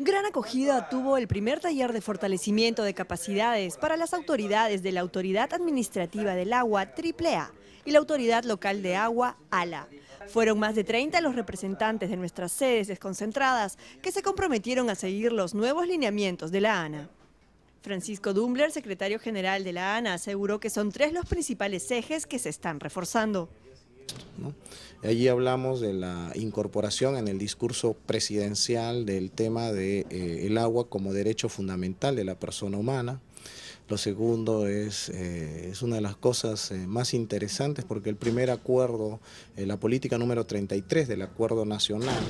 Gran acogida tuvo el primer taller de fortalecimiento de capacidades para las autoridades de la Autoridad Administrativa del Agua, AAA, y la Autoridad Local de Agua, ALA. Fueron más de 30 los representantes de nuestras sedes desconcentradas que se comprometieron a seguir los nuevos lineamientos de la ANA. Francisco Dumbler, secretario general de la ANA, aseguró que son tres los principales ejes que se están reforzando. Allí hablamos de la incorporación en el discurso presidencial del tema del de, eh, el agua como derecho fundamental de la persona humana. Lo segundo es, eh, es una de las cosas eh, más interesantes porque el primer acuerdo, la política número 33 del Acuerdo Nacional,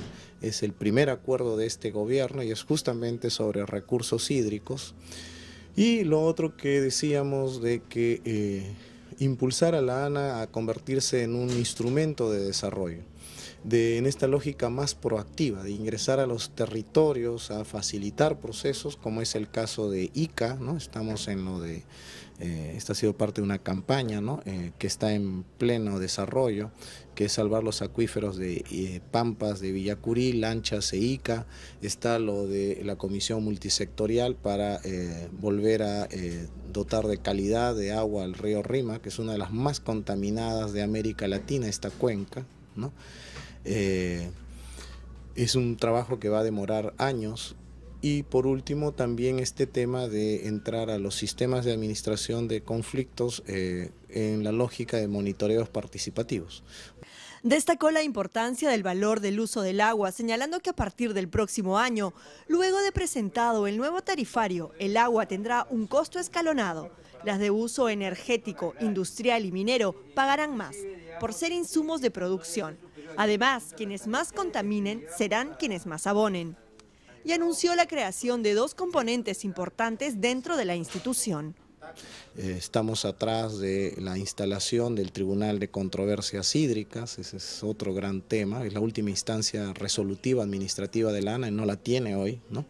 es el primer acuerdo de este gobierno y es justamente sobre recursos hídricos. Y lo otro que decíamos de que impulsar a la ANA a convertirse en un instrumento de desarrollo de, en esta lógica más proactiva, de ingresar a los territorios, a facilitar procesos, como es el caso de ICA, ¿no? estamos en lo de, eh, esta ha sido parte de una campaña eh, que está en pleno desarrollo, que es salvar los acuíferos de eh, Pampas, de Villacurí, Lanchas e Ica, está lo de la comisión multisectorial para volver a dotar de calidad de agua al río Rima, que es una de las más contaminadas de América Latina, esta cuenca, eh, es un trabajo que va a demorar años. Y por último, también este tema de entrar a los sistemas de administración de conflictos eh, en la lógica de monitoreos participativos. Destacó la importancia del valor del uso del agua, señalando que a partir del próximo año, luego de presentado el nuevo tarifario, el agua tendrá un costo escalonado. Las de uso energético, industrial y minero pagarán más por ser insumos de producción. Además, quienes más contaminen serán quienes más abonen. Y anunció la creación de dos componentes importantes dentro de la institución. Eh, estamos atrás de la instalación del Tribunal de Controversias Hídricas, ese es otro gran tema, es la última instancia resolutiva administrativa de la ANA, y no la tiene hoy, ¿no?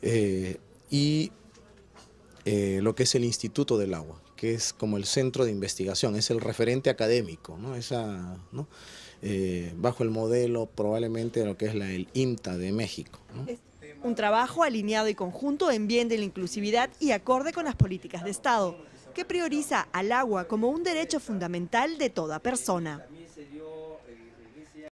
Eh, y eh, lo que es el Instituto del Agua, que es como el centro de investigación, es el referente académico, ¿no? Esa, ¿no? Eh, bajo el modelo probablemente de lo que es la, el INTA de México. Un trabajo alineado y conjunto en bien de la inclusividad y acorde con las políticas de Estado, que prioriza al agua como un derecho fundamental de toda persona.